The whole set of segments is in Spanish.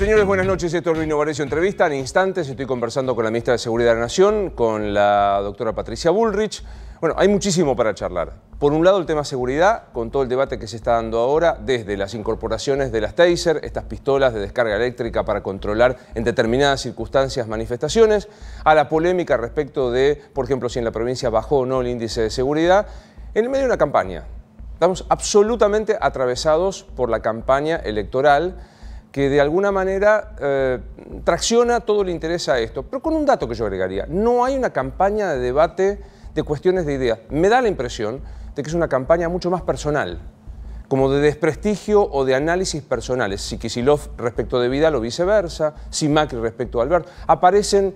Señores, buenas noches. Esto es Luis Novarecio Entrevista. En instantes estoy conversando con la ministra de Seguridad de la Nación, con la doctora Patricia Bullrich. Bueno, hay muchísimo para charlar. Por un lado, el tema seguridad, con todo el debate que se está dando ahora, desde las incorporaciones de las taser, estas pistolas de descarga eléctrica para controlar en determinadas circunstancias manifestaciones, a la polémica respecto de, por ejemplo, si en la provincia bajó o no el índice de seguridad, en el medio de una campaña. Estamos absolutamente atravesados por la campaña electoral que de alguna manera eh, tracciona todo el interés a esto. Pero con un dato que yo agregaría, no hay una campaña de debate de cuestiones de ideas. Me da la impresión de que es una campaña mucho más personal, como de desprestigio o de análisis personales. Si Kisilov respecto de Vidal o viceversa, si Macri respecto a Albert, aparecen,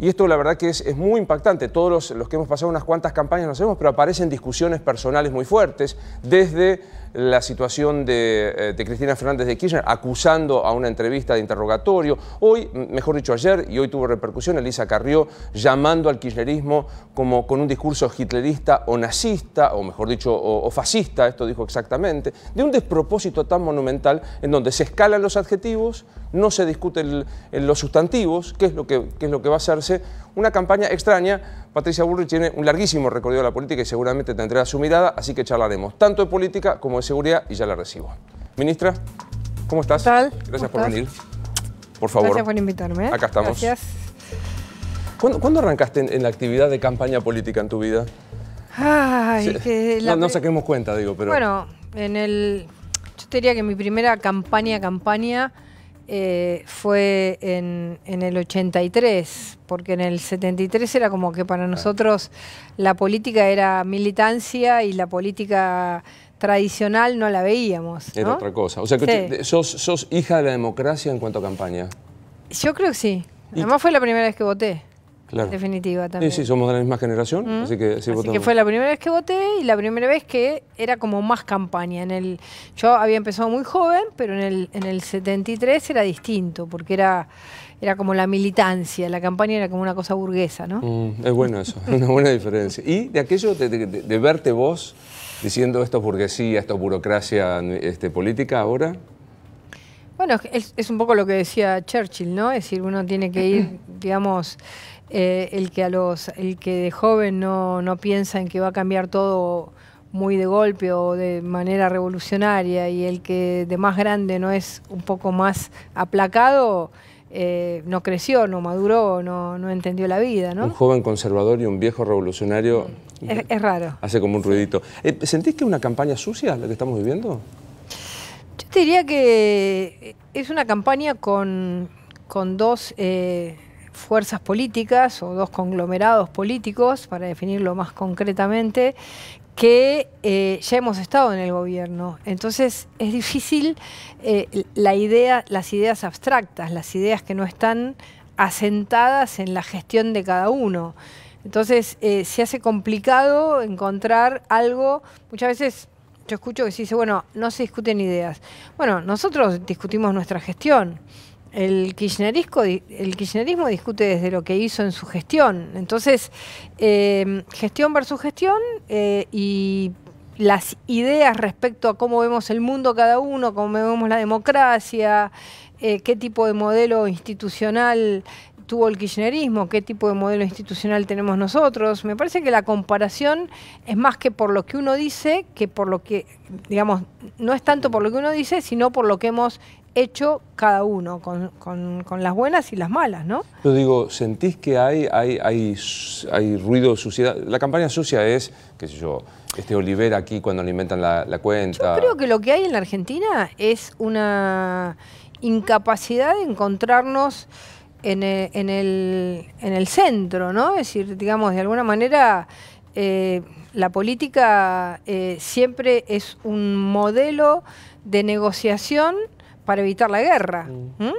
y esto la verdad que es, muy impactante, todos los, los, que hemos pasado unas cuantas campañas lo sabemos, pero aparecen discusiones personales muy fuertes, desde la situación eh, de, Cristina Fernández de Kirchner acusando a una entrevista de interrogatorio. Hoy, mejor dicho ayer, y hoy tuvo repercusión, Elisa Carrió llamando al kirchnerismo como con un discurso hitlerista o nazista, o mejor dicho, o, fascista, esto dijo exactamente, de un despropósito tan monumental en donde se escalan los adjetivos, no se discuten los sustantivos, qué es lo que, es lo que va a hacerse, una campaña extraña. Patricia Bullrich tiene un larguísimo recorrido de la política y seguramente tendrá su mirada, así que charlaremos tanto de política como de seguridad y ya la recibo. Ministra, ¿cómo estás? tal? Gracias por venir. Por favor. Gracias por invitarme. Acá estamos. Gracias. ¿Cuándo, arrancaste en, la actividad de campaña política en tu vida? Ay, que no, saquemos cuenta, digo, pero... Bueno, en el... Yo te diría que mi primera campaña, campaña eh, fue en, el 83, porque en el 73 era como que para nosotros la política era militancia y la política tradicional no la veíamos. Era otra cosa. O sea, sos, sos hija de la democracia en cuanto a campaña. Yo creo que sí. Además fue la primera vez que voté. Definitiva también. Sí, sí, somos de la misma generación, mm. así que sí así que fue la primera vez que voté y la primera vez que era como más campaña. En el, yo había empezado muy joven, pero en el, en el 73 era distinto, porque era, era como la militancia, la campaña era como una cosa burguesa, ¿no? Mm, es bueno eso, una buena diferencia. Y de aquello de, verte vos diciendo esto es burguesía, esto es burocracia este, política ahora... Bueno, es, es un poco lo que decía Churchill, ¿no? Es decir, uno tiene que ir, digamos, eh, el que a los, el que de joven no, piensa en que va a cambiar todo muy de golpe o de manera revolucionaria y el que de más grande no es un poco más aplacado, eh, no creció, no maduró, no, entendió la vida. ¿no? Un joven conservador y un viejo revolucionario. Es, raro. Hace como un ruidito. ¿Sentiste eh, ¿Sentís que es una campaña sucia la que estamos viviendo? Yo te diría que es una campaña con, dos fuerzas políticas o dos conglomerados políticos, para definirlo más concretamente, que eh, ya hemos estado en el gobierno. Entonces es difícil eh, la idea, las ideas abstractas, las ideas que no están asentadas en la gestión de cada uno. Entonces eh, se hace complicado encontrar algo, muchas veces yo escucho que se dice, bueno, no se discuten ideas. Bueno, nosotros discutimos nuestra gestión el kirchnerismo, el kirchnerismo discute desde lo que hizo en su gestión. Entonces, em, gestión versus gestión eh, y las ideas respecto a cómo vemos el mundo cada uno, cómo vemos la democracia, eh, qué tipo de modelo institucional tuvo el kirchnerismo, qué tipo de modelo institucional tenemos nosotros. Me parece que la comparación es más que por lo que uno dice, que por lo que, digamos, no es tanto por lo que uno dice, sino por lo que hemos hecho cada uno, con, las buenas y las malas, ¿no? Yo digo, ¿sentís que hay, hay, hay, ruido, suciedad? La campaña sucia es, qué sé yo, este Oliver aquí cuando alimentan la, cuenta. Yo creo que lo que hay en la Argentina es una incapacidad de encontrarnos en eh, el, en el, centro, ¿no? Es decir, digamos, de alguna manera... Eh, la política eh, siempre es un modelo de negociación para evitar la guerra. Mm.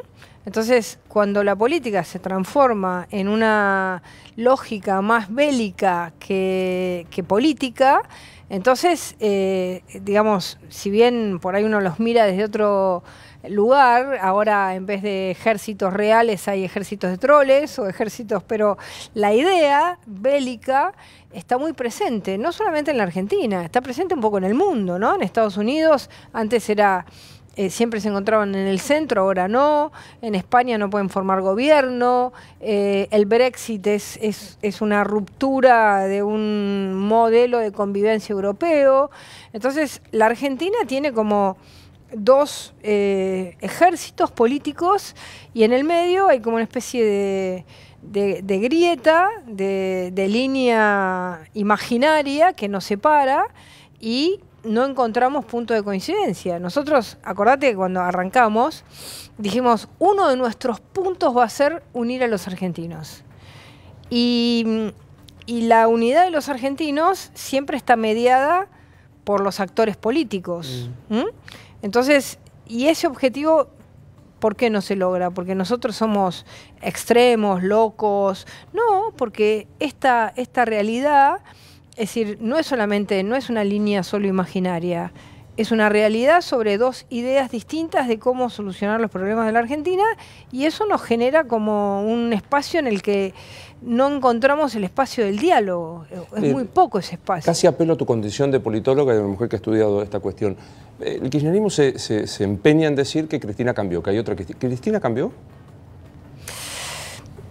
Entonces, cuando la política se transforma en una lógica más bélica que, política, entonces, eh, digamos, si bien por ahí uno los mira desde otro lugar, ahora en vez de ejércitos reales hay ejércitos de troles o ejércitos, pero la idea bélica está muy presente, no solamente en la Argentina, está presente un poco en el mundo, ¿no? En Estados Unidos antes era eh, siempre se encontraban en el centro, ahora no, en España no pueden formar gobierno, eh, el Brexit es, una ruptura de un modelo de convivencia europeo. Entonces, la Argentina tiene como dos eh, ejércitos políticos y en el medio hay como una especie de... grieta, de, de, línea imaginaria que nos separa y no encontramos punto de coincidencia. Nosotros, acordate que cuando arrancamos, dijimos, uno de nuestros puntos va a ser unir a los argentinos. Y, la unidad de los argentinos siempre está mediada por los actores políticos. Mm. Entonces, y ese objetivo ¿Por qué no se logra? ¿Porque nosotros somos extremos, locos? No, porque esta realidad es decir, no es solamente, no es una línea solo imaginaria, es una realidad sobre dos ideas distintas de cómo solucionar los problemas de la Argentina y eso nos genera como un espacio en el que no encontramos el espacio del diálogo, es eh, muy poco ese espacio. Casi apelo a tu condición de politóloga y de mujer que ha estudiado esta cuestión. Eh, el kirchnerismo se, se empeña en decir que Cristina cambió, que hay otra Cristina. ¿Cristina cambió?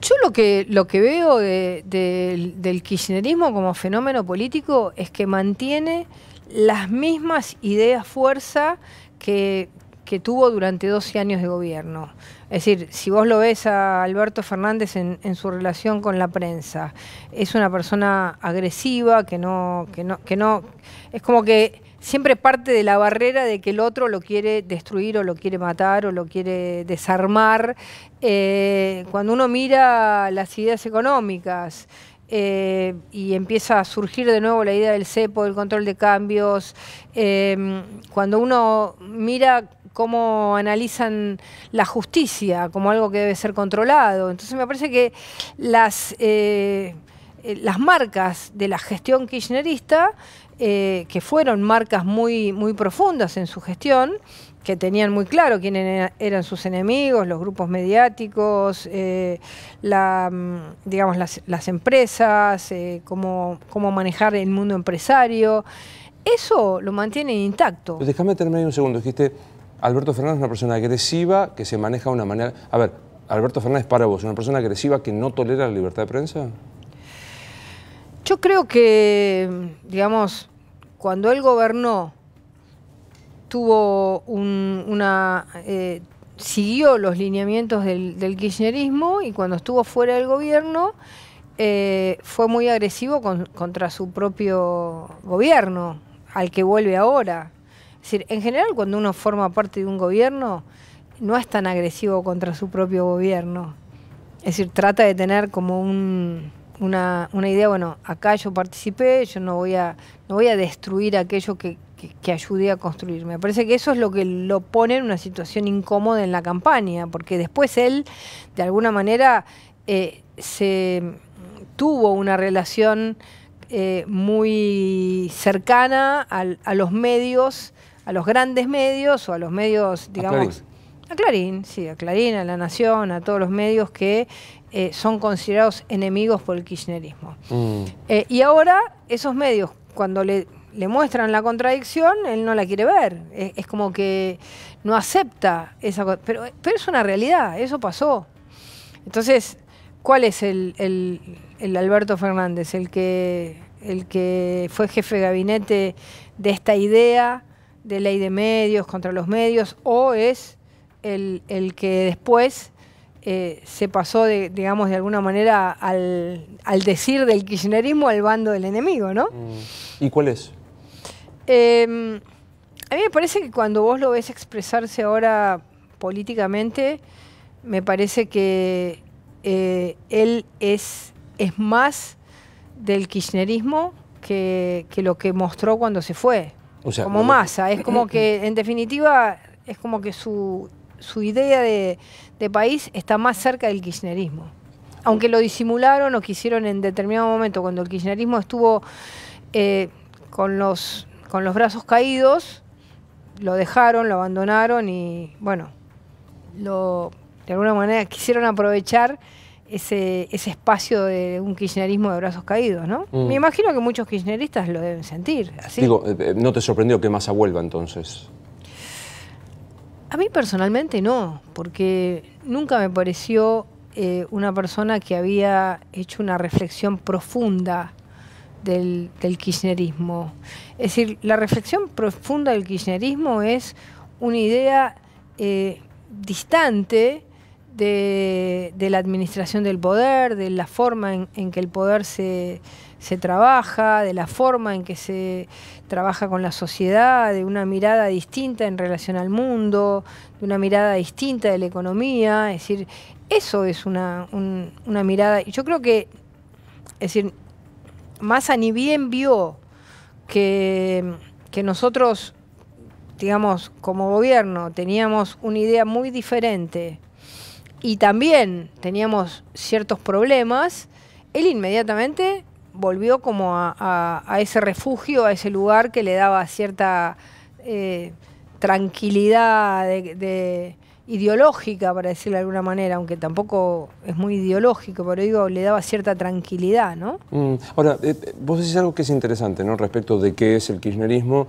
Yo lo que, lo que veo del kirchnerismo como fenómeno político es que mantiene las mismas ideas fuerza que, que tuvo durante 12 años de gobierno. Es decir, si vos lo ves a Alberto Fernández en, en su relación con la prensa, es una persona agresiva que no, que no, que no, es como que siempre parte de la barrera de que el otro lo quiere destruir o lo quiere matar o lo quiere desarmar. Eh, cuando uno mira las ideas económicas eh, y empieza a surgir de nuevo la idea del cepo, del control de cambios, eh, cuando uno mira cómo analizan la justicia como algo que debe ser controlado. Entonces me parece que las las marcas de la gestión kirchnerista eh, que fueron marcas muy, muy profundas en su gestión, que tenían muy claro quiénes eran sus enemigos, los grupos mediáticos, eh, mm, digamos, las, empresas, eh, cómo, manejar el mundo empresario. Eso lo mantiene intacto. déjame terminar ahí un segundo. Dijiste, Alberto Fernández es una persona agresiva que se maneja de una manera... A ver, Alberto Fernández para vos, ¿una persona agresiva que no tolera la libertad de prensa? Yo creo que, digamos, cuando él gobernó, tuvo un, una... Eh, siguió los lineamientos del, kirchnerismo y cuando estuvo fuera del gobierno eh, fue muy agresivo contra su propio gobierno, al que vuelve ahora. Es decir, en general cuando uno forma parte de un gobierno no es tan agresivo contra su propio gobierno. Es decir, trata de tener como un una, idea, bueno, acá yo participé, yo no voy a, no voy a destruir aquello que, que, a construir. Me parece que eso es lo que lo pone en una situación incómoda en la campaña, porque después él, de alguna manera, eh, se tuvo una relación eh, muy cercana a, a los medios, a los grandes medios o a los medios, digamos... A Clarín, sí, a Clarín, a La Nación, a todos los medios que eh, son considerados enemigos por el kirchnerismo. Mm. Eh, y ahora esos medios, cuando le, muestran la contradicción, él no la quiere ver. Es, como que no acepta esa pero Pero es una realidad, eso pasó. Entonces, ¿cuál es el, Alberto Fernández? El que, el que fue jefe de gabinete de esta idea de ley de medios contra los medios, o es el, el que después eh, se pasó, de, digamos, de alguna manera al, al, decir del kirchnerismo al bando del enemigo, ¿no? Mm. ¿Y cuál es? Em, a mí me parece que cuando vos lo ves expresarse ahora políticamente, me parece que eh, él es, es más del kirchnerismo que, lo que mostró cuando se fue. como masa. Es como que, en definitiva, es como que su, su idea de, de este país está más cerca del kirchnerismo. Aunque lo disimularon o quisieron en determinado momento, cuando el kirchnerismo estuvo eh, con, los, con los brazos caídos, lo dejaron, lo abandonaron y bueno, de alguna manera quisieron aprovechar ese, espacio de un kirchnerismo de brazos caídos, ¿no? Mm. Me imagino que muchos kirchneristas lo deben sentir. Digo, eh, eh, ¿no te sorprendió que Massa vuelva entonces? A mí personalmente no, porque nunca me pareció eh, una persona que había hecho una reflexión profunda del, kirchnerismo. Es decir, la reflexión profunda del kirchnerismo es una idea eh, distante de, la administración del poder, de la forma en que el poder se, se trabaja, de la forma en que se trabaja con la sociedad, de una mirada distinta en relación al mundo, de una mirada distinta de la economía. Es decir, eso es una, mirada. Y yo creo que, es decir, Massa ni bien vio que, que nosotros, digamos, como gobierno, teníamos una idea muy diferente y también teníamos ciertos problemas, él inmediatamente volvió como a, ese refugio, a ese lugar que le daba cierta eh, tranquilidad de, ideológica, para decirlo de alguna manera, aunque tampoco es muy ideológico, pero digo, le daba cierta tranquilidad, ¿no? Mm, ahora, eh, vos decís algo que es interesante, ¿no? Respecto de qué es el kirchnerismo.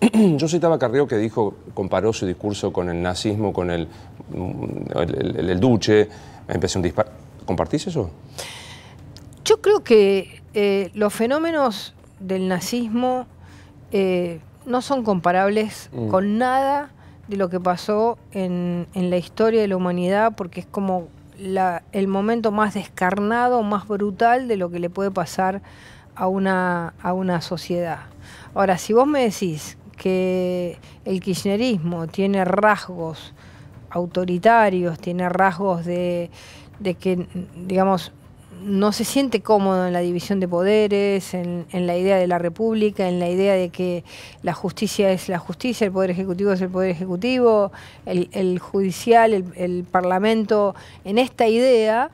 Yo citaba a Carrió que dijo, comparó su discurso con el nazismo, con el, mm, el, duche, empecé un disparo. ¿Compartís eso? Yo creo que eh, los fenómenos del nazismo eh, no son comparables mm. con nada de lo que pasó en, la historia de la humanidad, porque es como el momento más descarnado, más brutal de lo que le puede pasar a una, a una sociedad. Ahora, si vos me decís que el kirchnerismo tiene rasgos autoritarios, tiene rasgos de, de que, digamos, no se siente cómodo en la división de poderes, en, la idea de la república, en la idea de que la justicia es la justicia, el poder ejecutivo es el poder ejecutivo, el, judicial, el, parlamento, en esta idea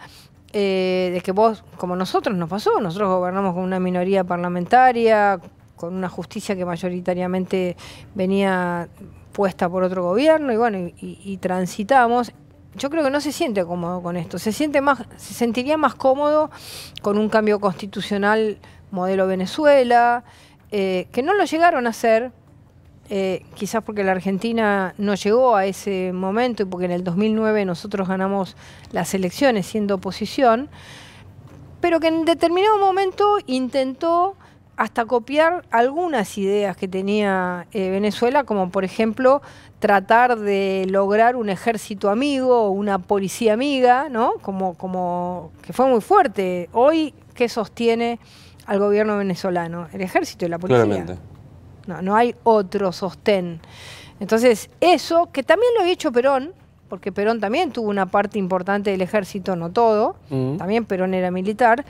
eh, de que vos, como nosotros nos pasó, nosotros gobernamos con una minoría parlamentaria, con una justicia que mayoritariamente venía puesta por otro gobierno y bueno, y, y transitamos yo creo que no se siente cómodo con esto. Se siente más, se sentiría más cómodo con un cambio constitucional modelo Venezuela, eh, que no lo llegaron a hacer, eh, quizás porque la Argentina no llegó a ese momento y porque en el 2009 nosotros ganamos las elecciones siendo oposición, pero que en determinado momento intentó hasta copiar algunas ideas que tenía eh, Venezuela, como por ejemplo tratar de lograr un ejército amigo, una policía amiga, ¿no? Como, como que fue muy fuerte. Hoy, ¿qué sostiene al gobierno venezolano? El ejército y la policía. No, no hay otro sostén. Entonces, eso, que también lo había hecho Perón, porque Perón también tuvo una parte importante del ejército, no todo, mm. también Perón era militar,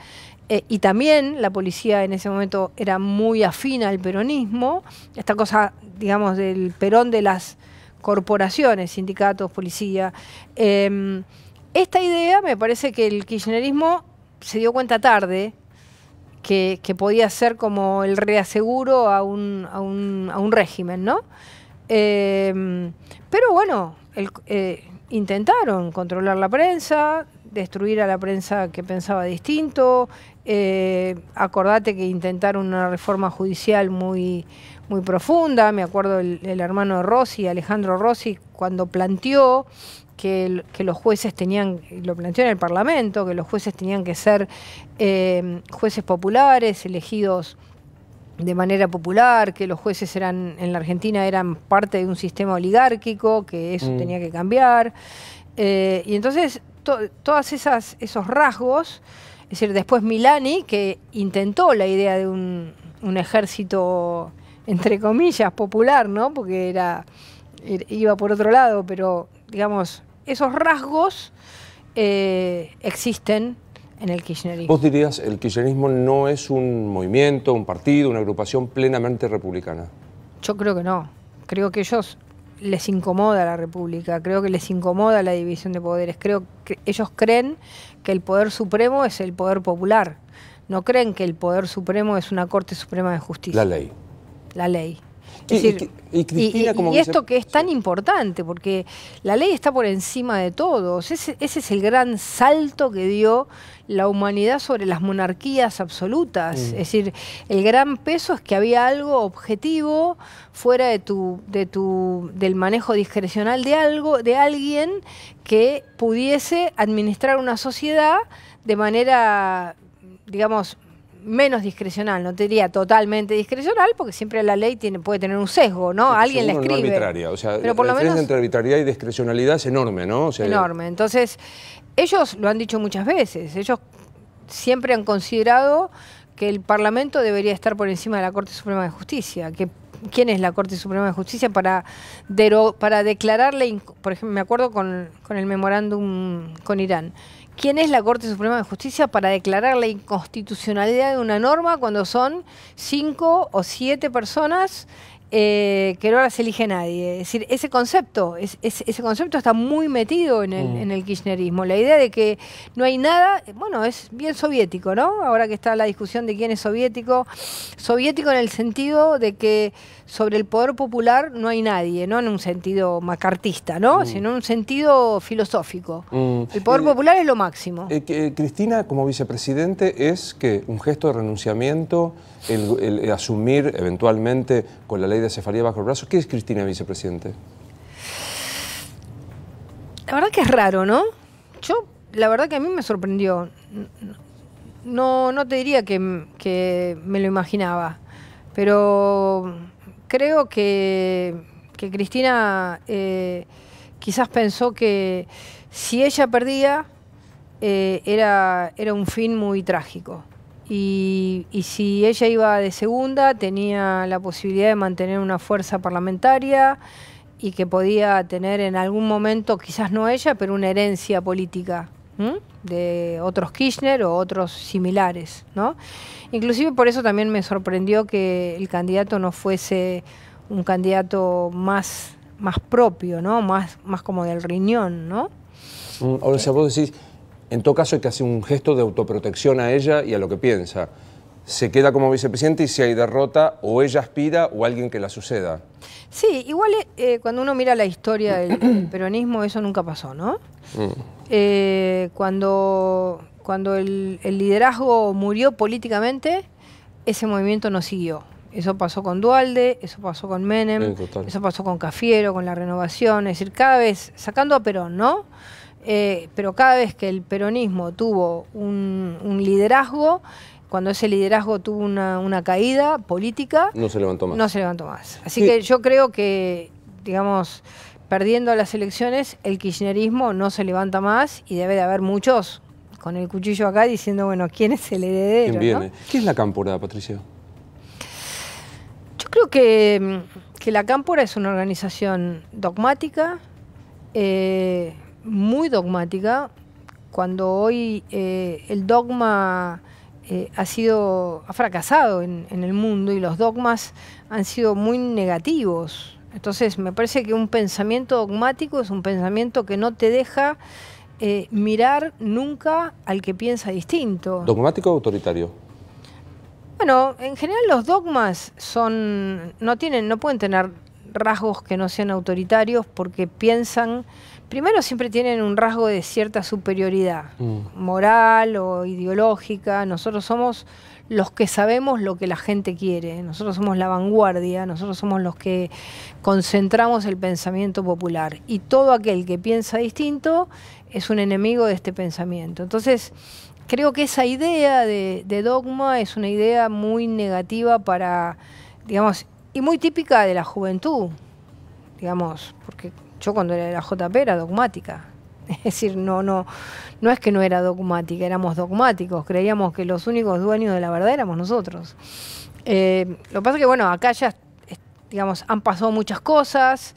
eh, y también la policía en ese momento era muy afina al peronismo, esta cosa, digamos, del Perón de las corporaciones, sindicatos, policía. Em, esta idea me parece que el kirchnerismo se dio cuenta tarde que, podía ser como el reaseguro a un, a un, régimen, ¿no? Em, pero bueno, eh, intentaron controlar la prensa, destruir a la prensa que pensaba distinto. Eh, acordate que intentaron una reforma judicial muy, muy profunda. Me acuerdo el, hermano hermano Rossi, Alejandro Rossi, cuando planteó que, los jueces tenían, lo planteó en el Parlamento, que los jueces tenían que ser eh, jueces populares, elegidos de manera popular, que los jueces eran en la Argentina eran parte de un sistema oligárquico, que eso mm. tenía que cambiar. Eh, y entonces todos todas esas esos rasgos, es decir, después Milani que intentó la idea de un, un ejército entre comillas, popular, ¿no? Porque era, er, iba por otro lado, pero digamos, esos rasgos eh, existen en el kirchnerismo. Vos dirías, el kirchnerismo no es un movimiento, un partido, una agrupación plenamente republicana. Yo creo que no. Creo que ellos les incomoda la República, creo que les incomoda la división de poderes, creo que ellos creen que el poder supremo es el poder popular, no creen que el poder supremo es una Corte Suprema de Justicia. La ley la ley. y, esto que es tan importante, porque la ley está por encima de todos. Ese, es el gran salto que dio la humanidad sobre las monarquías absolutas. Mm. Es decir, el gran peso es que había algo objetivo fuera de tu, de tu, del manejo discrecional de algo, de alguien que pudiese administrar una sociedad de manera, digamos, menos discrecional, no te diría totalmente discrecional, porque siempre la ley tiene, puede tener un sesgo, ¿no? Alguien la escribe. arbitraria, o sea, la diferencia entre arbitrariedad y discrecionalidad es enorme, ¿no? enorme. Entonces, ellos lo han dicho muchas veces, ellos siempre han considerado que el Parlamento debería estar por encima de la Corte Suprema de Justicia, que quién es la Corte Suprema de Justicia para, para declararle, por ejemplo, me acuerdo con, con el memorándum con Irán, ¿Quién es la Corte Suprema de Justicia para declarar la inconstitucionalidad de una norma cuando son cinco o siete personas eh, que no las elige nadie. Es decir, ese concepto, ese concepto está muy metido mm. en el, kirchnerismo. La idea de que no hay nada, bueno, es bien soviético, ¿no? Ahora que está la discusión de quién es soviético, soviético en el sentido de que sobre el poder popular no hay nadie, no en un sentido macartista, ¿no? Mm. sino en un sentido filosófico. Mm. El poder eh, popular es lo máximo. Eh, eh, Cristina, como vicepresidente, es que un gesto de renunciamiento, el, asumir eventualmente con la ley de cefalía bajo el brazo. ¿Qué es Cristina, vicepresidente? La verdad que es raro, ¿no? Yo, la verdad que a mí me sorprendió. No, no te diría que, que me lo imaginaba, pero creo que, Cristina eh, quizás pensó que si ella perdía eh, era, era un fin muy trágico. Y, si ella iba de segunda tenía la posibilidad de mantener una fuerza parlamentaria y que podía tener en algún momento, quizás no ella, pero una herencia política de otros Kirchner o otros similares, ¿no? Inclusive por eso también me sorprendió que el candidato no fuese un candidato más, más propio, Más, como del riñón, ¿no? Mm, ahora, si vos decís, en todo caso hay que hacer un gesto de autoprotección a ella y a lo que piensa se queda como vicepresidente y si hay derrota o ella aspira o alguien que la suceda. Sí, igual eh, cuando uno mira la historia del peronismo eso nunca pasó, ¿no? Mm. Eh, cuando cuando el, liderazgo murió políticamente, ese movimiento no siguió. Eso pasó con Dualde, eso pasó con Menem, eso pasó con Cafiero, con la renovación, es decir, cada vez, sacando a Perón, ¿no? Eh, pero cada vez que el peronismo tuvo un liderazgo, cuando ese liderazgo tuvo una, caída política. No se levantó más. No se levantó más. Así que yo creo que, digamos, perdiendo las elecciones, el kirchnerismo no se levanta más y debe de haber muchos con el cuchillo acá diciendo, bueno, ¿quién es el heredero? ¿Quién viene? ¿Qué es la cámpora, Patricio? Yo creo que, mm, la cámpora es una organización dogmática, eh, muy dogmática. Cuando hoy eh, el dogma eh, ha sido ha fracasado en, el mundo y los dogmas han sido muy negativos. Entonces me parece que un pensamiento dogmático es un pensamiento que no te deja eh, mirar nunca al que piensa distinto. ¿Dogmático o autoritario? Bueno, en general los dogmas son no tienen no pueden tener rasgos que no sean autoritarios porque piensan primero siempre tienen un rasgo de cierta superioridad mm. moral o ideológica. Nosotros somos los que sabemos lo que la gente quiere, nosotros somos la vanguardia, nosotros somos los que concentramos el pensamiento popular y todo aquel que piensa distinto es un enemigo de este pensamiento. Entonces, creo que esa idea de, de dogma es una idea muy negativa para, digamos, y muy típica de la juventud, digamos, porque yo cuando era la JP era dogmática. Es decir, no, no, no es que no era dogmática, éramos dogmáticos, creíamos que los únicos dueños de la verdad éramos nosotros. Eh, lo que pasa es que, bueno, acá ya, digamos, han pasado muchas cosas,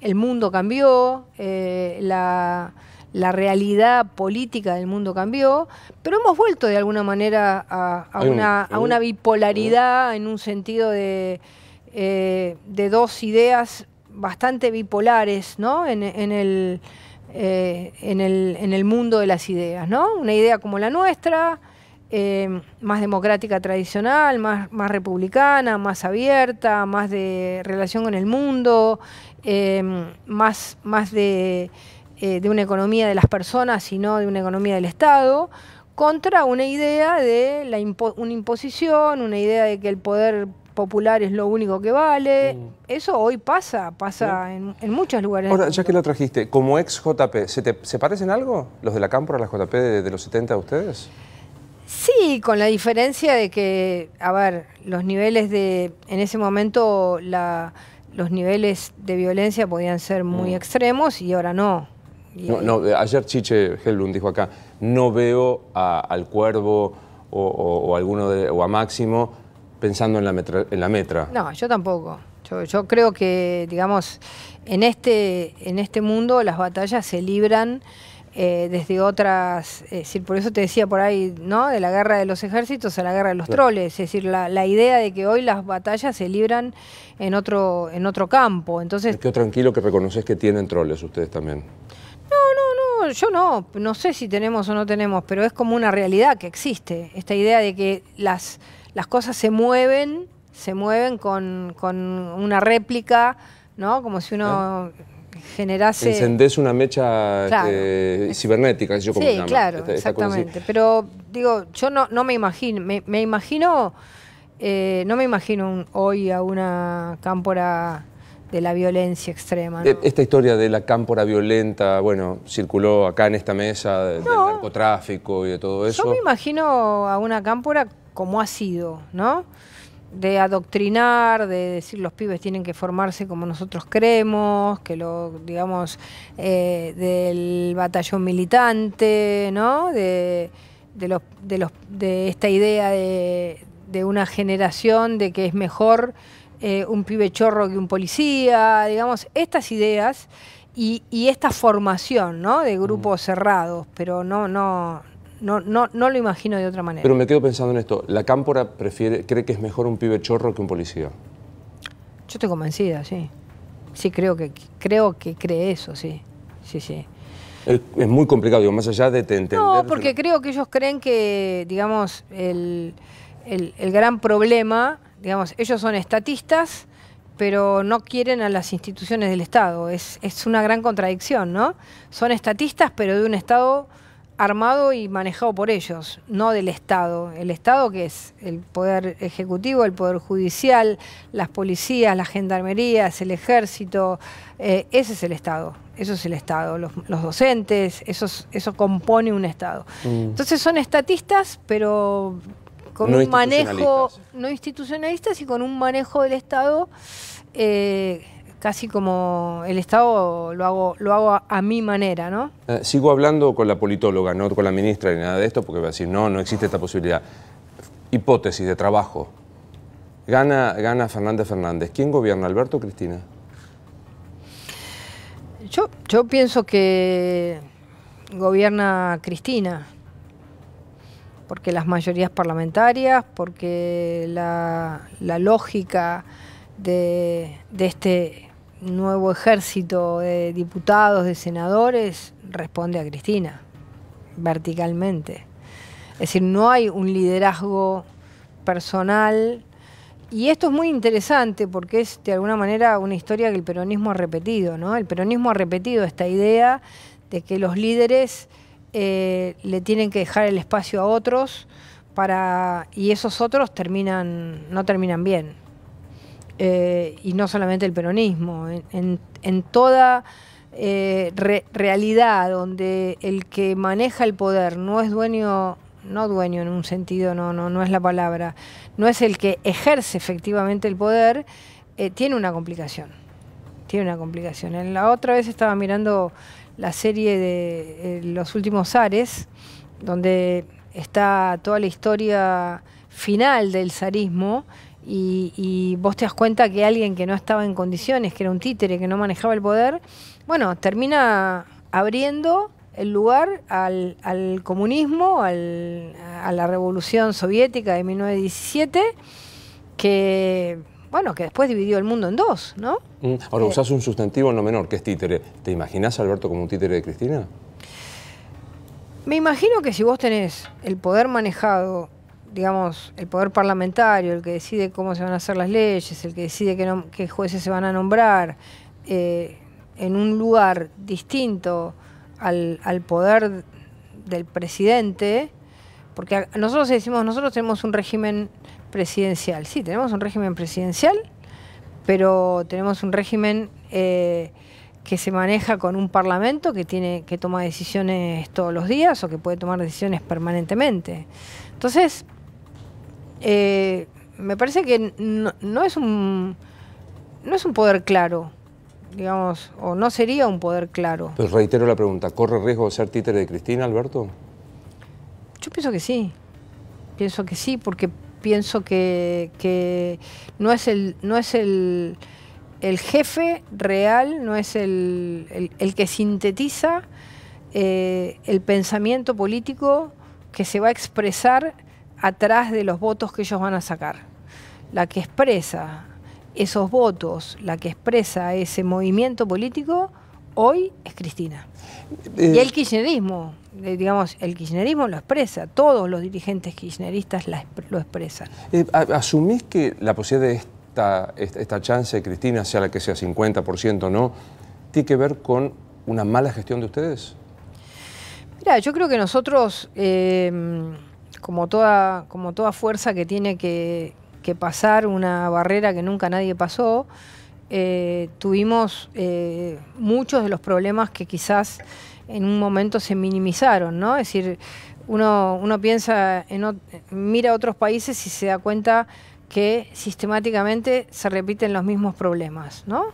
el mundo cambió, eh, la, realidad política del mundo cambió, pero hemos vuelto de alguna manera a, una, bipolaridad en un sentido de, eh, de dos ideas bastante bipolares ¿no? Eh, en, el, en, el, mundo de las ideas. ¿no? Una idea como la nuestra, eh, más democrática tradicional, más, más, republicana, más abierta, más de relación con el mundo, eh, más, más de, una economía de las personas y no de una economía del Estado contra una idea de la una imposición, una idea de que el poder popular es lo único que vale. Mm. Eso hoy pasa, pasa en, en, muchos lugares. Ahora, ya que lo trajiste, como ex JP, ¿se, te, parecen algo los de la Cámpora, las JP de, los 70 a ustedes? Sí, con la diferencia de que, a ver, los niveles de, en ese momento la, los niveles de violencia podían ser muy mm. extremos y ahora no. no, ayer Chiche Hellum dijo acá, no veo al Cuervo alguno de, o a Máximo pensando en la, metra, en la metra. No, yo tampoco. Yo, creo que, digamos, en este, en este mundo las batallas se libran eh, desde otras, es decir, por eso te decía por ahí, ¿no? De la guerra de los ejércitos a la guerra de los troles, es decir, la, idea de que hoy las batallas se libran en otro, en otro campo. Entonces, qué tranquilo que reconoces que tienen troles ustedes también. No, no, no, yo no, no sé si tenemos o no tenemos, pero es como una realidad que existe, esta idea de que las las cosas se mueven, se mueven con, con una réplica, ¿no? Como si uno generase... Encendés una mecha cibernética, eh, cibernética, yo como Sí, claro, exactamente. Pero digo, yo no, no me imagino, me, imagino, eh, no me imagino hoy a una cámpora de la violencia extrema. E, esta historia de la cámpora violenta, bueno, circuló acá en esta mesa del narcotráfico y de todo eso. Yo me imagino a una cámpora como ha sido, ¿no? De adoctrinar, de decir los pibes tienen que formarse como nosotros creemos, que lo, digamos, eh, del batallón militante, ¿no? De, de, los, de, los, de esta idea de, una generación de que es mejor eh, un pibe chorro que un policía, digamos, estas ideas y, y esta formación, ¿no? De grupos mm. cerrados, pero no, no, no, no, no lo imagino de otra manera. Pero me quedo pensando en esto. ¿La cámpora prefiere, cree que es mejor un pibe chorro que un policía? Yo estoy convencida, sí. Sí, creo que, creo que cree eso, sí. Sí, sí. Es, muy complicado, más allá de entender. No, porque creo que ellos creen que, digamos, el, gran problema, digamos, ellos son estatistas, pero no quieren a las instituciones del Estado. Es, es una gran contradicción, ¿no? Son estatistas, pero de un Estado armado y manejado por ellos, no del Estado. El Estado que es el poder ejecutivo, el poder judicial, las policías, las gendarmerías, el ejército, eh, ese es el Estado. Eso es el Estado, los, docentes, eso, compone un Estado. Mm. Entonces son estatistas, pero con un manejo, no institucionalistas y con un manejo del Estado eh, casi como el Estado lo hago, lo hago a, mi manera, ¿no? Eh, sigo hablando con la politóloga, no con la ministra ni nada de esto, porque va a decir, no, no existe esta posibilidad. Hipótesis de trabajo. Gana, gana Fernández Fernández. ¿Quién gobierna, Alberto o Cristina? Yo, yo pienso que gobierna Cristina, porque las mayorías parlamentarias, porque la lógica de, este nuevo ejército de diputados, de senadores, responde a Cristina, verticalmente. Es decir, no hay un liderazgo personal. Y esto es muy interesante porque es de alguna manera una historia que el peronismo ha repetido, ¿no? El peronismo ha repetido esta idea de que los líderes eh, le tienen que dejar el espacio a otros para. y esos otros terminan, no terminan bien. Eh, y no solamente el peronismo, en, toda eh, realidad donde el que maneja el poder no es dueño, no dueño en un sentido, no, no, no es la palabra, no es el que ejerce efectivamente el poder, eh, tiene una complicación. Tiene una complicación. la otra vez estaba mirando la serie de Los últimos Ares, donde está toda la historia final del zarismo y, vos te das cuenta que alguien que no estaba en condiciones, que era un títere, que no manejaba el poder, bueno, termina abriendo el lugar al, comunismo, al, a la revolución soviética de 1917, que bueno, que después dividió el mundo en dos, ¿no? Mm. Ahora eh, usás un sustantivo no menor, que es títere. ¿Te imaginás, Alberto, como un títere de Cristina? Me imagino que si vos tenés el poder manejado digamos, el poder parlamentario, el que decide cómo se van a hacer las leyes, el que decide qué, jueces se van a nombrar, eh, en un lugar distinto al, poder del presidente, porque nosotros decimos, nosotros tenemos un régimen presidencial, sí, tenemos un régimen presidencial, pero tenemos un régimen eh, que se maneja con un parlamento que tiene que toma decisiones todos los días o que puede tomar decisiones permanentemente. Entonces, eh, me parece que no, es un no es un poder claro, digamos, o no sería un poder claro. Pero reitero la pregunta, ¿corre riesgo de ser títere de Cristina, Alberto? Yo pienso que sí, pienso que sí, porque pienso que, no es el no es el, jefe real, no es el, el, que sintetiza eh, el pensamiento político que se va a expresar atrás de los votos que ellos van a sacar. La que expresa esos votos, la que expresa ese movimiento político, hoy es Cristina. Eh, y el kirchnerismo, eh, digamos, el kirchnerismo lo expresa, todos los dirigentes kirchneristas lo expresan. Eh, ¿Asumís que la posibilidad de esta, esta, chance de Cristina, sea la que sea 50% o no, tiene que ver con una mala gestión de ustedes? Mira, yo creo que nosotros... Eh, como toda, como toda fuerza que tiene que, que pasar una barrera que nunca nadie pasó, eh, tuvimos eh, muchos de los problemas que quizás en un momento se minimizaron, ¿no? Es decir, uno, uno piensa, en, mira otros países y se da cuenta que sistemáticamente se repiten los mismos problemas, ¿no?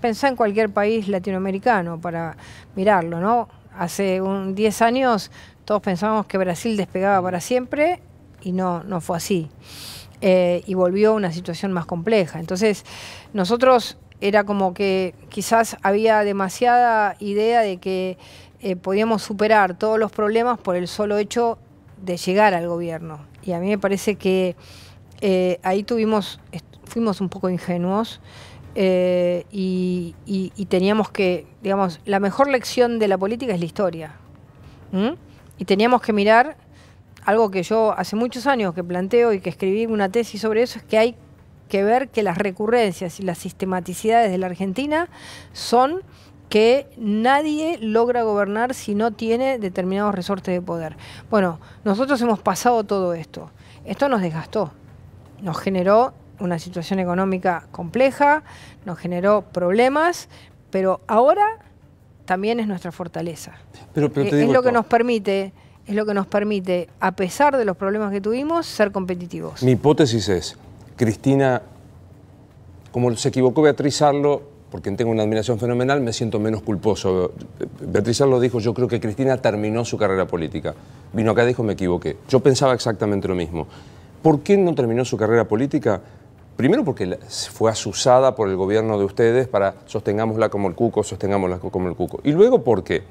Pensá en cualquier país latinoamericano para mirarlo, ¿no? Hace 10 años todos pensábamos que Brasil despegaba para siempre y no, no fue así. Eh, y volvió una situación más compleja. Entonces, nosotros era como que quizás había demasiada idea de que eh, podíamos superar todos los problemas por el solo hecho de llegar al gobierno. Y a mí me parece que eh, ahí tuvimos, fuimos un poco ingenuos y, teníamos que, digamos, la mejor lección de la política es la historia y teníamos que mirar algo que yo hace muchos años que planteo y que escribí una tesis sobre eso, es que hay que ver que las recurrencias y las sistematicidades de la Argentina son que nadie logra gobernar si no tiene determinados resortes de poder. Bueno, nosotros hemos pasado todo esto. Esto nos desgastó, nos generó una situación económica compleja, nos generó problemas, pero ahora también es nuestra fortaleza. Pero, eh, es lo que nos permite, es lo que nos permite, a pesar de los problemas que tuvimos, ser competitivos. Mi hipótesis es, Cristina, como se equivocó Beatriz Arlo, porque tengo una admiración fenomenal, me siento menos culposo. Beatriz Arlo dijo, yo creo que Cristina terminó su carrera política. Vino acá y dijo, me equivoqué. Yo pensaba exactamente lo mismo. ¿Por qué no terminó su carrera política? primero porque fue asusada por el gobierno de ustedes para sostengámosla como el cuco, sostengámosla como el cuco. Y luego porque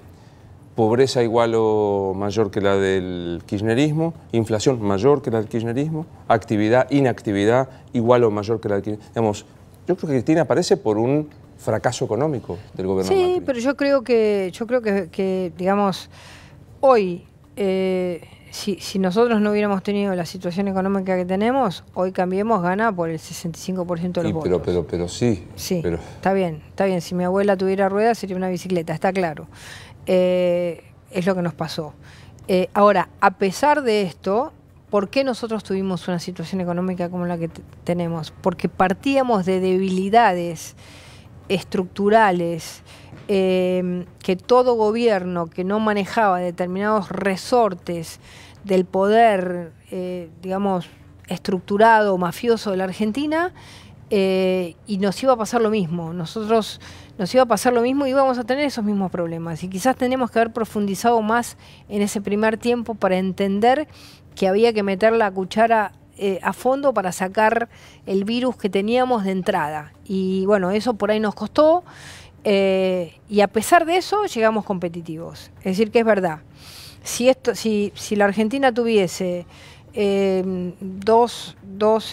pobreza igual o mayor que la del kirchnerismo, inflación mayor que la del kirchnerismo, actividad, inactividad igual o mayor que la del kirchnerismo. Digamos, yo creo que Cristina aparece por un fracaso económico del gobierno. Sí, pero yo creo que, yo creo que, digamos, hoy... Eh, si, nosotros no hubiéramos tenido la situación económica que tenemos, hoy Cambiemos gana por el 65% de los sí, pero, Pero, pero, sí. Sí, está bien, está bien. Si mi abuela tuviera ruedas sería una bicicleta, está claro. Eh, es lo que nos pasó. Eh, ahora, a pesar de esto, ¿por qué nosotros tuvimos una situación económica como la que tenemos? Porque partíamos de debilidades estructurales eh, que todo gobierno que no manejaba determinados resortes del poder, eh, digamos, estructurado, mafioso de la Argentina, eh, y nos iba a pasar lo mismo. Nosotros nos iba a pasar lo mismo y íbamos a tener esos mismos problemas. Y quizás tenemos que haber profundizado más en ese primer tiempo para entender que había que meter la cuchara eh, a fondo para sacar el virus que teníamos de entrada. Y bueno, eso por ahí nos costó. y a pesar de eso, llegamos competitivos. Es decir, que es verdad si, esto, si, si la Argentina tuviese em, dos,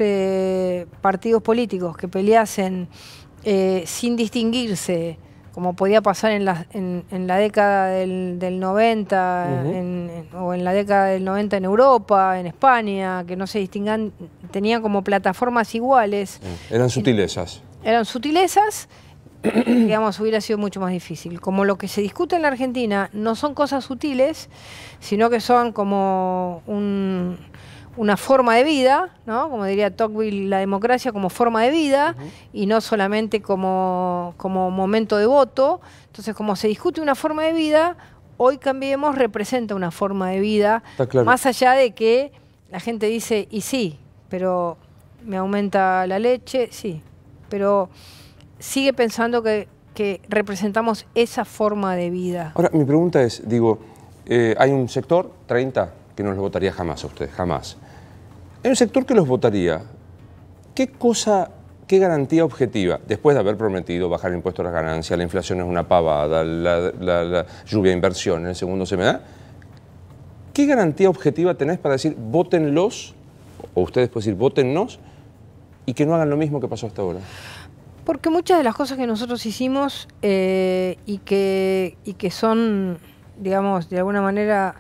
eh, partidos políticos que peleasen eh, sin distinguirse, como podía pasar en la, en, la década del, 90 o en la década del 90 en Europa, en España, que no se distingan, tenían como plataformas iguales. Eran sutilezas. Eran sutilezas digamos, hubiera sido mucho más difícil. Como lo que se discute en la Argentina no son cosas sutiles, sino que son como una forma de vida, ¿no? Como diría Tocqueville, la democracia como forma de vida y no solamente como, momento de voto. Entonces, como se discute una forma de vida, hoy Cambiemos representa una forma de vida, más allá de que la gente dice, y sí, pero me aumenta la leche, sí, pero sigue pensando que, representamos esa forma de vida. Ahora, mi pregunta es, digo, eh, hay un sector, 30, que no los votaría jamás a ustedes, jamás. En un sector que los votaría. ¿Qué cosa, qué garantía objetiva, después de haber prometido bajar el impuesto a las ganancias, la inflación es una pavada, la, lluvia de inversión en el segundo semestre, ¿qué garantía objetiva tenés para decir votenlos, o ustedes pueden decir votennos, y que no hagan lo mismo que pasó hasta ahora? Porque muchas de las cosas que nosotros hicimos eh, y, que, que son, digamos, de alguna manera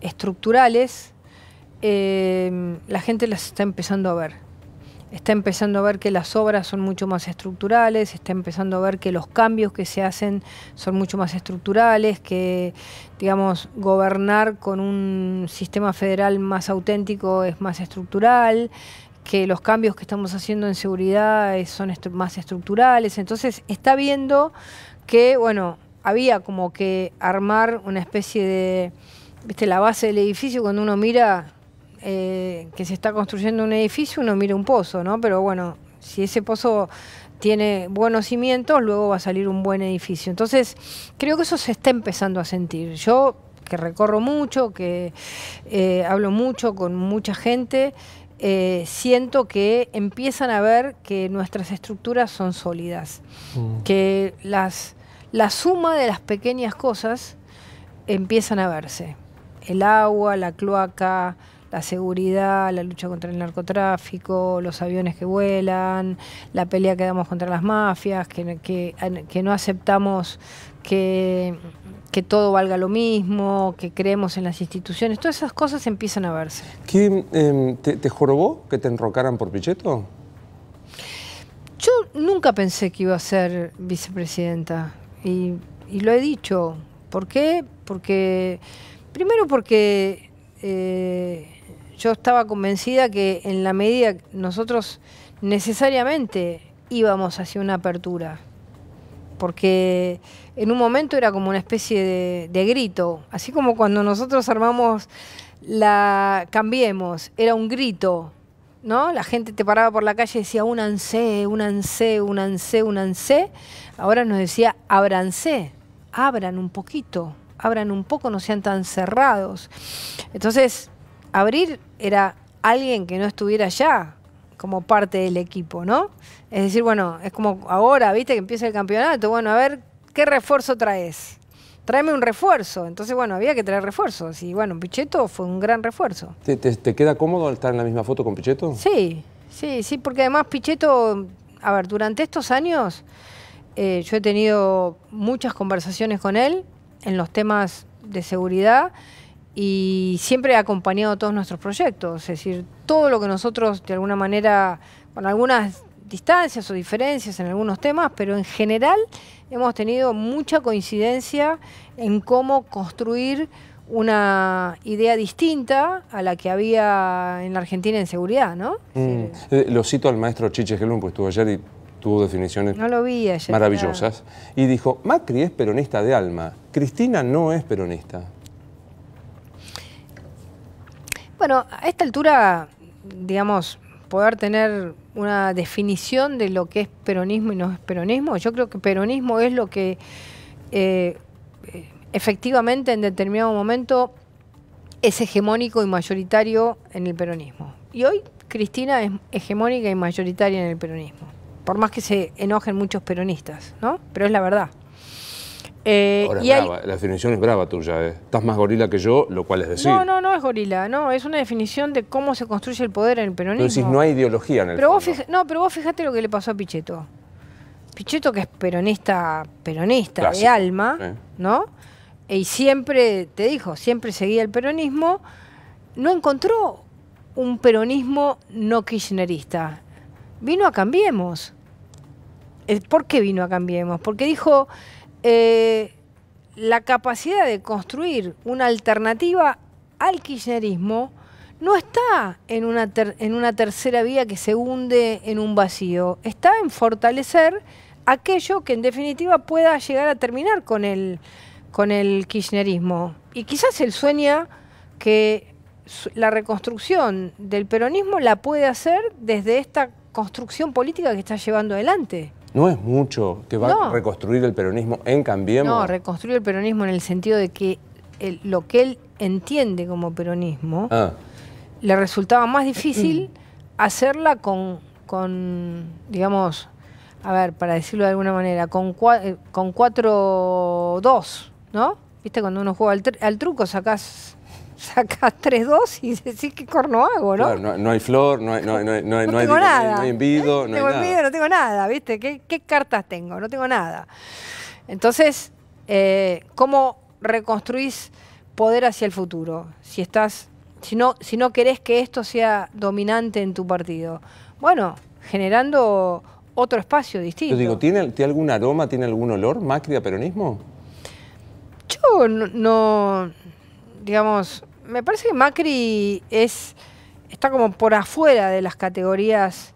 estructurales, eh, la gente las está empezando a ver. Está empezando a ver que las obras son mucho más estructurales, está empezando a ver que los cambios que se hacen son mucho más estructurales, que, digamos, gobernar con un sistema federal más auténtico es más estructural que los cambios que estamos haciendo en seguridad eh, son más estructurales. Entonces está viendo que, bueno, había como que armar una especie de, viste, la base del edificio, cuando uno mira eh, que se está construyendo un edificio, uno mira un pozo, ¿no? Pero bueno, si ese pozo tiene buenos cimientos, luego va a salir un buen edificio. Entonces, creo que eso se está empezando a sentir. Yo, que recorro mucho, que eh, hablo mucho con mucha gente, eh, siento que empiezan a ver que nuestras estructuras son sólidas, mm. que las, la suma de las pequeñas cosas empiezan a verse. El agua, la cloaca, la seguridad, la lucha contra el narcotráfico, los aviones que vuelan, la pelea que damos contra las mafias, que no aceptamos que que todo valga lo mismo, que creemos en las instituciones, todas esas cosas empiezan a verse. ¿Qué, em, te, jorobó que te enrocaran por Pichetto? Yo nunca pensé que iba a ser vicepresidenta y, lo he dicho. ¿Por qué? Porque, primero porque eh, yo estaba convencida que en la medida nosotros necesariamente íbamos hacia una apertura, porque en un momento era como una especie de, grito, así como cuando nosotros armamos la Cambiemos, era un grito, ¿no? La gente te paraba por la calle y decía, únanse, únanse, únanse, únanse. Ahora nos decía, ábranse, abran un poquito, abran un poco, no sean tan cerrados. Entonces, abrir era alguien que no estuviera allá como parte del equipo, ¿no? Es decir, bueno, es como ahora, viste, que empieza el campeonato, bueno, a ver ¿qué refuerzo traes? Tráeme un refuerzo. Entonces, bueno, había que traer refuerzos. Y bueno, Pichetto fue un gran refuerzo. ¿Te, queda cómodo estar en la misma foto con Pichetto? Sí, sí, sí, porque además Pichetto, a ver, durante estos años eh, yo he tenido muchas conversaciones con él en los temas de seguridad y siempre ha acompañado todos nuestros proyectos. Es decir, todo lo que nosotros de alguna manera, con algunas distancias o diferencias en algunos temas, pero en general hemos tenido mucha coincidencia en cómo construir una idea distinta a la que había en la Argentina en seguridad, ¿no? Mm. Eh, lo cito al maestro Chiche Gelón, que estuvo ayer y tuvo definiciones maravillosas. Y dijo, Macri es peronista de alma, Cristina no es peronista. Bueno, a esta altura, digamos, poder tener una definición de lo que es peronismo y no es peronismo. Yo creo que peronismo es lo que eh, eh, efectivamente en determinado momento es hegemónico y mayoritario en el peronismo. Y hoy Cristina es hegemónica y mayoritaria en el peronismo. Por más que se enojen muchos peronistas, ¿no? Pero es la verdad. Eh, Ahora es brava, la definición es brava tuya, ¿eh? estás más gorila que yo, lo cual es decir. No, no, no es gorila, no, es una definición de cómo se construye el poder en el peronismo. decís, no hay ideología en el peronismo. no, pero vos fijate lo que le pasó a Pichetto. Pichetto que es peronista, peronista de alma, ¿no? Y siempre, te dijo, siempre seguía el peronismo, no encontró un peronismo no kirchnerista. Vino a Cambiemos. Eh, ¿Por qué vino a Cambiemos? Porque dijo eh, la capacidad de construir una alternativa al kirchnerismo no está en una, en una tercera vía que se hunde en un vacío, está en fortalecer aquello que en definitiva pueda llegar a terminar con el, con el kirchnerismo. Y quizás él sueña que la reconstrucción del peronismo la puede hacer desde esta construcción política que está llevando adelante. No es mucho que va a reconstruir el peronismo en Cambiemos. No, reconstruir el peronismo en el sentido de que lo que él entiende como peronismo ah. le resultaba más difícil hacerla con, con, digamos, a ver, para decirlo de alguna manera, con, eh, con 4-2, ¿no? ¿Viste? Cuando uno juega al, al truco sacás sacas tres dosis y decís qué corno hago, ¿no? no, hay flor, no hay, no, no, hay, no tengo hay, nada. no hay eh, no tengo no tengo nada, ¿viste? ¿Qué, cartas tengo? No tengo nada. Entonces, eh, ¿cómo reconstruís poder hacia el futuro? Si estás, si no, si no querés que esto sea dominante en tu partido. Bueno, generando otro espacio distinto. digo, ¿tiene, algún aroma, tiene algún olor Macri a peronismo? Yo no, digamos, me parece que Macri es está como por afuera de las categorías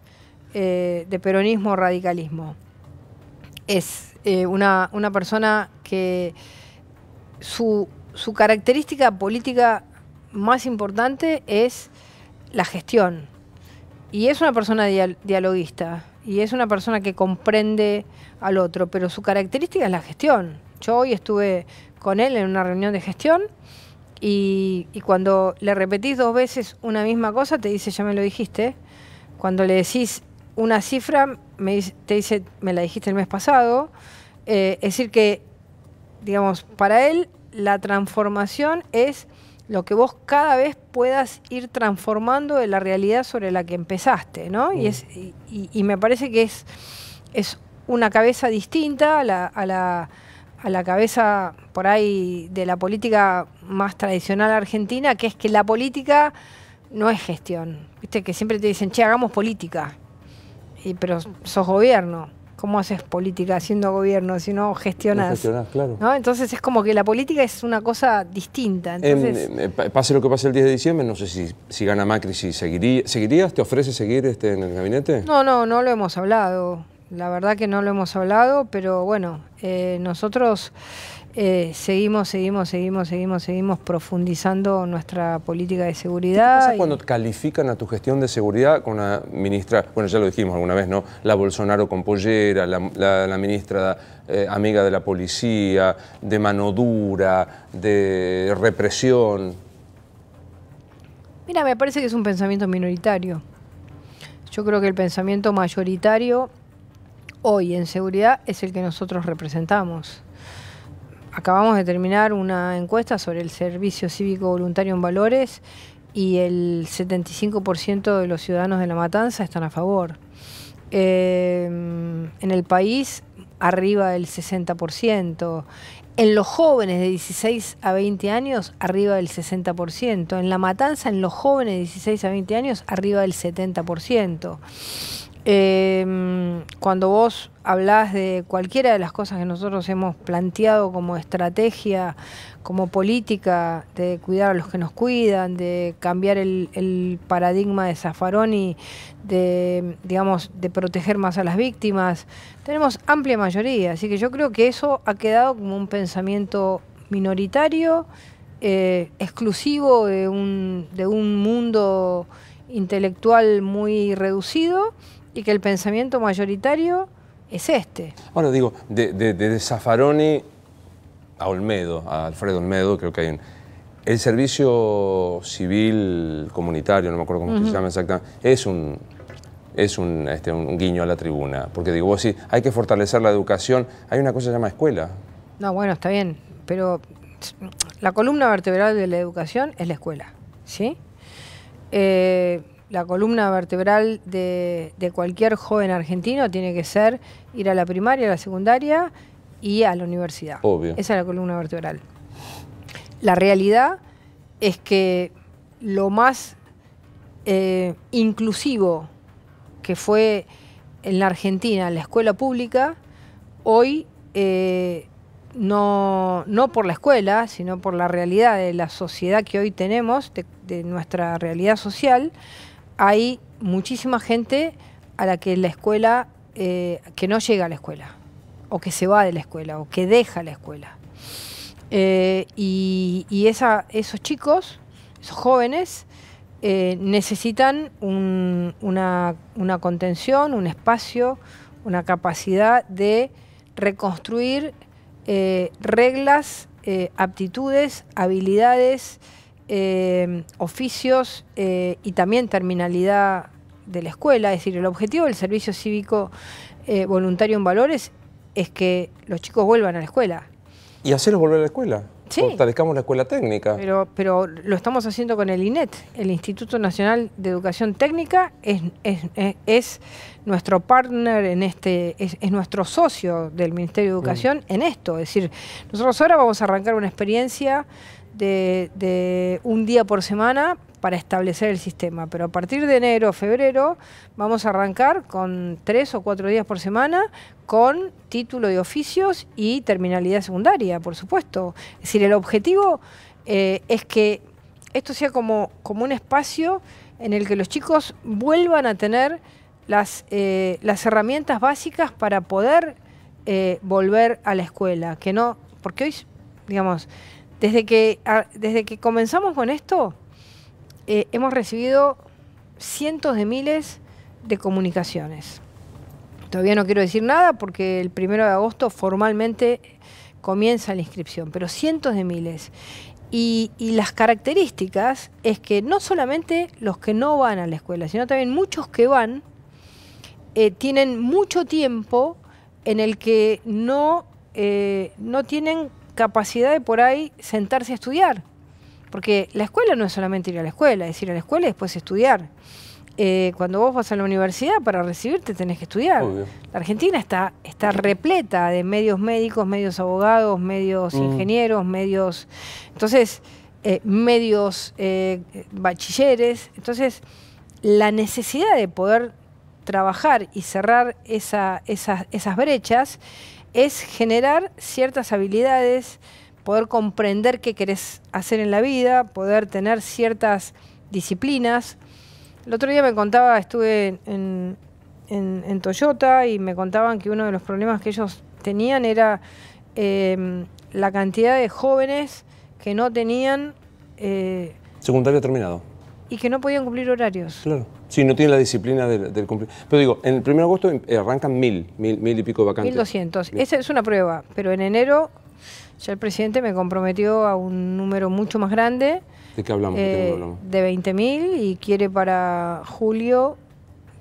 eh, de peronismo radicalismo. Es eh, una, persona que su, característica política más importante es la gestión. Y es una persona dialoguista y es una persona que comprende al otro, pero su característica es la gestión. Yo hoy estuve con él en una reunión de gestión y, cuando le repetís dos veces una misma cosa, te dice, ya me lo dijiste. Cuando le decís una cifra, me te dice, me la dijiste el mes pasado. Eh, es decir, que, digamos, para él la transformación es lo que vos cada vez puedas ir transformando de la realidad sobre la que empezaste, ¿no? Y, mm. es, y, me parece que es, es una cabeza distinta a la a la cabeza por ahí de la política más tradicional argentina, que es que la política no es gestión. Viste que siempre te dicen, che, hagamos política. Y, pero sos gobierno. ¿Cómo haces política siendo gobierno si no gestionas? claro. Entonces es como que la política es una cosa distinta. Em, eh, pase lo que pase el 10 de diciembre, no sé si, si gana Macri, si seguiría, ¿seguirías? ¿Te ofrece seguir este, en el gabinete? No, no, no lo hemos hablado. La verdad que no lo hemos hablado, pero bueno, nosotros seguimos, seguimos, seguimos, seguimos, seguimos profundizando nuestra política de seguridad. ¿Qué pasa cuando califican a tu gestión de seguridad con una ministra, bueno, ya lo dijimos alguna vez, ¿no? La Bolsonaro con pollera, la, ministra amiga de la policía, de mano dura, de represión? Mira, me parece que es un pensamiento minoritario. Yo creo que el pensamiento mayoritario hoy en seguridad es el que nosotros representamos. Acabamos de terminar una encuesta sobre el servicio cívico voluntario en valores y el 75% de los ciudadanos de La Matanza están a favor. Eh, en el país, arriba del 60%. En los jóvenes de 16 a 20 años, arriba del 60%. En La Matanza, en los jóvenes de 16 a 20 años, arriba del 70%. Em, cuando vos hablás de cualquiera de las cosas que nosotros hemos planteado como estrategia, como política, de cuidar a los que nos cuidan, de cambiar el, paradigma de Zafaroni, de, digamos, de proteger más a las víctimas, tenemos amplia mayoría. Así que yo creo que eso ha quedado como un pensamiento minoritario, eh, exclusivo de un mundo intelectual muy reducido y que el pensamiento mayoritario es este. Bueno, digo, de, de, Zaffaroni a Olmedo, a Alfredo Olmedo, creo que hay un... El servicio civil comunitario, no me acuerdo cómo se llama exactamente, es un, es este, un, guiño a la tribuna. Porque digo, vos sí, hay que fortalecer la educación. Hay una cosa que se llama escuela. No, bueno, está bien, pero la columna vertebral de la educación es la escuela, ¿sí? Eh, la columna vertebral de, cualquier joven argentino tiene que ser ir a la primaria, a la secundaria y a la universidad. Esa es la columna vertebral. La realidad es que lo más eh, inclusivo que fue en la Argentina, la escuela pública, hoy eh, no, por la escuela, sino por la realidad de la sociedad que hoy tenemos, de nuestra realidad social, hay muchísima gente a la que la escuela, eh, que no llega a la escuela, o que se va de la escuela, o que deja la escuela. Eh, y, esos chicos, esos jóvenes, eh, necesitan una, contención, un espacio, una capacidad de reconstruir reglas, aptitudes, habilidades, Em, oficios eh, y también terminalidad de la escuela. Es decir, el objetivo del servicio cívico eh, voluntario en valores es que los chicos vuelvan a la escuela. Y hacerlos volver a la escuela. Sí. Fortalezcamos la escuela técnica. Pero, pero lo estamos haciendo con el INET. El Instituto Nacional de Educación Técnica es, nuestro partner en este, es, nuestro socio del Ministerio de mm. Educación en esto. Es decir, nosotros ahora vamos a arrancar una experiencia de, un día por semana para establecer el sistema. Pero a partir de enero, febrero, vamos a arrancar con tres o cuatro días por semana con título de oficios y terminalidad secundaria, por supuesto. Es decir, el objetivo eh, es que esto sea como, como un espacio en el que los chicos vuelvan a tener las, eh, las herramientas básicas para poder eh, volver a la escuela. Que no, porque hoy, digamos, desde que, desde que comenzamos con esto, eh, hemos recibido cientos de miles de comunicaciones. Todavía no quiero decir nada porque el primero de agosto formalmente comienza la inscripción, pero cientos de miles. Y, las características es que no solamente los que no van a la escuela, sino también muchos que van eh, tienen mucho tiempo en el que no, eh, no tienen capacidad de por ahí sentarse a estudiar. Porque la escuela no es solamente ir a la escuela, es ir a la escuela y después estudiar. Eh, cuando vos vas a la universidad para recibirte tenés que estudiar. La Argentina está, está repleta de medios médicos, medios abogados, medios mm. ingenieros, medios... Entonces, eh, medios eh, bachilleres. Entonces, la necesidad de poder trabajar y cerrar esa, esas brechas es generar ciertas habilidades, poder comprender qué querés hacer en la vida, poder tener ciertas disciplinas. El otro día me contaba, estuve en, en, Toyota y me contaban que uno de los problemas que ellos tenían era em, la cantidad de jóvenes que no tenían... Eh, Secundario terminado. Y que no podían cumplir horarios. Claro. Sí, no tiene la disciplina del, cumplimiento. Pero digo, en el 1 de agosto eh, arrancan mil, mil, y pico de vacantes. 1.200. Esa es una prueba, pero en enero ya el presidente me comprometió a un número mucho más grande. ¿De qué hablamos? de 20.000 eh, y quiere para julio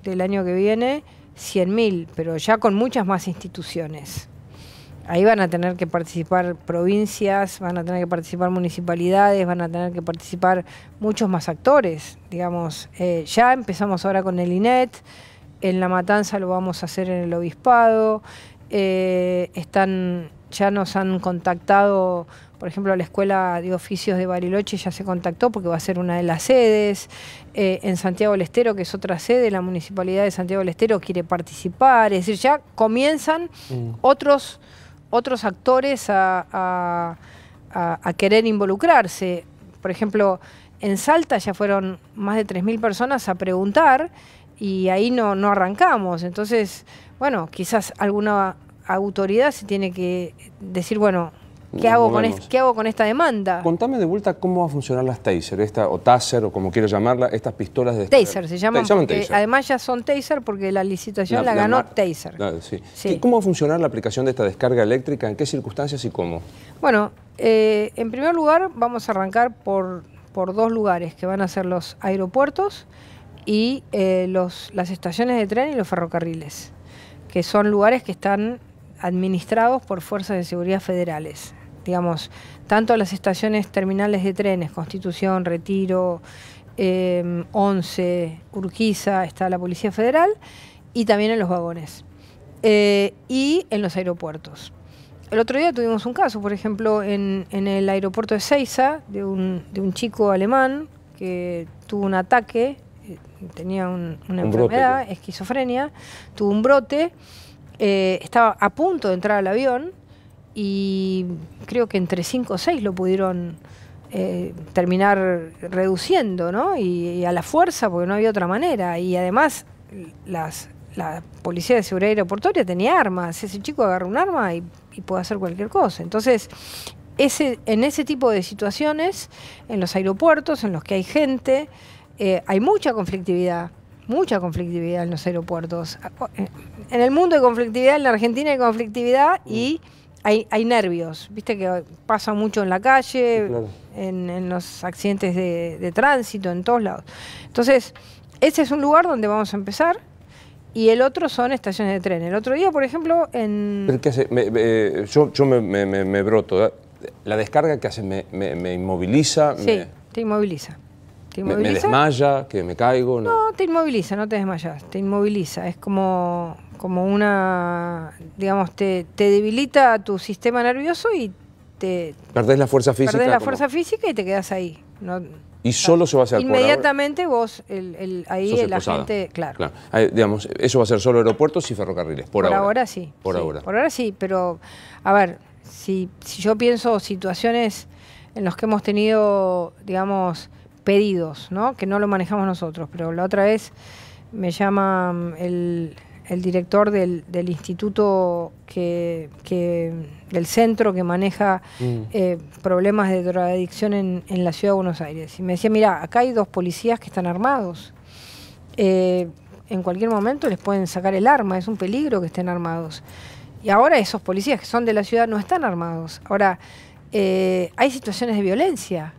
del año que viene 100.000, pero ya con muchas más instituciones ahí van a tener que participar provincias, van a tener que participar municipalidades, van a tener que participar muchos más actores. Digamos, eh, ya empezamos ahora con el INET, en La Matanza lo vamos a hacer en el Obispado, eh, están, ya nos han contactado, por ejemplo, la Escuela de Oficios de Bariloche ya se contactó porque va a ser una de las sedes, eh, en Santiago del Estero, que es otra sede, la Municipalidad de Santiago del Estero quiere participar, es decir, ya comienzan mm. otros otros actores a, querer involucrarse. Por ejemplo, en Salta ya fueron más de 3.000 personas a preguntar y ahí no, no arrancamos. Entonces, bueno, quizás alguna autoridad se tiene que decir, bueno, ¿Qué hago, con ¿Qué hago con esta demanda? Contame de vuelta cómo va a funcionar las Taser, esta, o Taser, o como quiero llamarla, estas pistolas de... Este taser, se llaman, taser. además ya son Taser porque la licitación la, ganó Taser. ¿Cómo va a funcionar la aplicación de esta descarga eléctrica? ¿En qué circunstancias y cómo? Bueno, eh, en primer lugar vamos a arrancar por, por dos lugares, que van a ser los aeropuertos y eh, los, las estaciones de tren y los ferrocarriles, que son lugares que están administrados por fuerzas de seguridad federales digamos, tanto las estaciones terminales de trenes, Constitución, Retiro, 11, eh, Urquiza, está la Policía Federal, y también en los vagones eh, y en los aeropuertos. El otro día tuvimos un caso, por ejemplo, en, el aeropuerto de Seiza, de un, de un, chico alemán que tuvo un ataque, eh, tenía una enfermedad, esquizofrenia, tuvo un brote, estaba a punto de entrar al avión y creo que entre 5 o 6 lo pudieron eh, terminar reduciendo, ¿no? Y, a la fuerza, porque no había otra manera. Y además, las, la policía de seguridad aeroportuaria tenía armas. Ese chico agarra un arma y, puede hacer cualquier cosa. Entonces, ese, en ese tipo de situaciones, en los aeropuertos, en los que hay gente, eh, hay mucha conflictividad mucha conflictividad en los aeropuertos. En el mundo hay conflictividad, en la Argentina hay conflictividad y mm hay, nervios, viste que pasa mucho en la calle, en, los accidentes de, tránsito, en todos lados. Entonces, ese es un lugar donde vamos a empezar y el otro son estaciones de tren. El otro día, por ejemplo, en... ¿Pero qué hace? yo, me, broto. ¿eh? La descarga que hace me, inmoviliza. Sí, te inmoviliza. Me, desmaya, que me caigo. No. no, te inmoviliza, no te desmayas, te inmoviliza. Es como como una, digamos, te, debilita tu sistema nervioso y te... Perdés la fuerza física. Perdés la fuerza física y te quedas ahí. y solo se va a hacer Inmediatamente vos, el, el, ahí la gente, claro. digamos, eso va a ser solo aeropuertos y ferrocarriles, por, por ahora. sí. Por ahora. Por ahora sí, pero a ver, si, si yo pienso situaciones en las que hemos tenido, digamos, pedidos, ¿no? Que no lo manejamos nosotros, pero la otra vez me llama mm, el el director del, instituto que, del centro que maneja mm. eh, problemas de drogadicción en, la ciudad de Buenos Aires. Y me decía, mira, acá hay dos policías que están armados. Eh, en cualquier momento les pueden sacar el arma, es un peligro que estén armados. Y ahora esos policías que son de la ciudad no están armados. Ahora, eh, hay situaciones de violencia.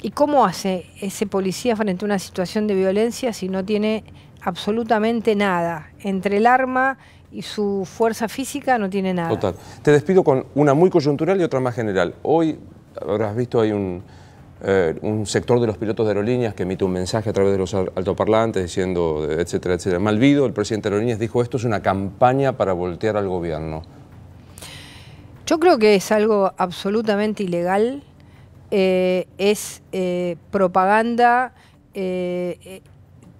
¿Y cómo hace ese policía frente a una situación de violencia si no tiene absolutamente nada. Entre el arma y su fuerza física no tiene nada. Total. Te despido con una muy coyuntural y otra más general. Hoy, habrás visto, hay un, eh, sector de los pilotos de aerolíneas que emite un mensaje a través de los altoparlantes diciendo, etcétera, etcétera. Malvido, el presidente de aerolíneas, dijo esto es una campaña para voltear al gobierno. Yo creo que es algo absolutamente ilegal, eh, es eh, propaganda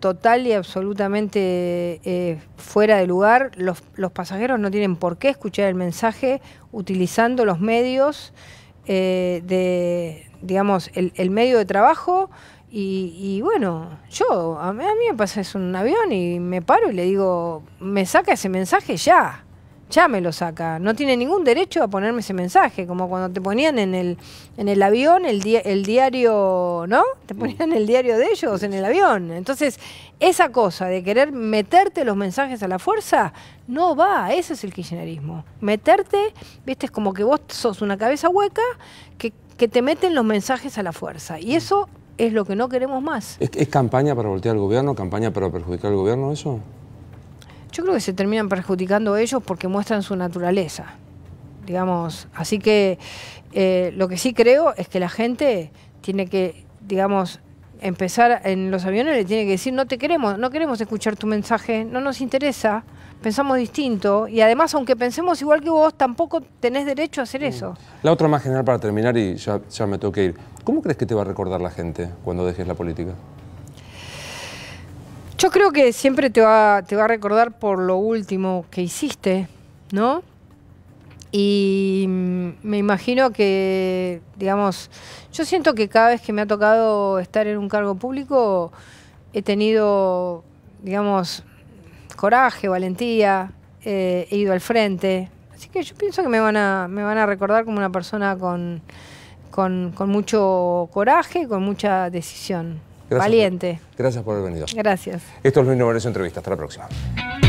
total y absolutamente eh, fuera de lugar. Los, pasajeros no tienen por qué escuchar el mensaje utilizando los medios eh, de, digamos, el, medio de trabajo. Y, y bueno, yo, a mí, me pasa, es un avión y me paro y le digo, me saca ese mensaje ya ya me lo saca. No tiene ningún derecho a ponerme ese mensaje, como cuando te ponían en el, en el avión el, el diario, ¿no? Te mm. ponían el diario de ellos en el avión. Entonces, esa cosa de querer meterte los mensajes a la fuerza, no va, ese es el kirchnerismo. Meterte, viste, es como que vos sos una cabeza hueca que, que te meten los mensajes a la fuerza. Y mm. eso es lo que no queremos más. es campaña para voltear al gobierno, campaña para perjudicar al gobierno eso? yo creo que se terminan perjudicando ellos porque muestran su naturaleza. Digamos, así que eh, lo que sí creo es que la gente tiene que, digamos, empezar en los aviones le tiene que decir no te queremos, no queremos escuchar tu mensaje, no nos interesa, pensamos distinto y además aunque pensemos igual que vos tampoco tenés derecho a hacer mm. eso. La otra más general para terminar y ya, ya me tengo que ir. ¿Cómo crees que te va a recordar la gente cuando dejes la política? Yo creo que siempre te va, a recordar por lo último que hiciste, ¿no? Y mm, me imagino que, digamos, yo siento que cada vez que me ha tocado estar en un cargo público, he tenido, digamos, coraje, valentía, eh, he ido al frente. Así que yo pienso que me van a, recordar como una persona con, con mucho coraje, con mucha decisión. Valiente. gracias por haber venido. Gracias. Esto es Luis Su Entrevista. Hasta la próxima.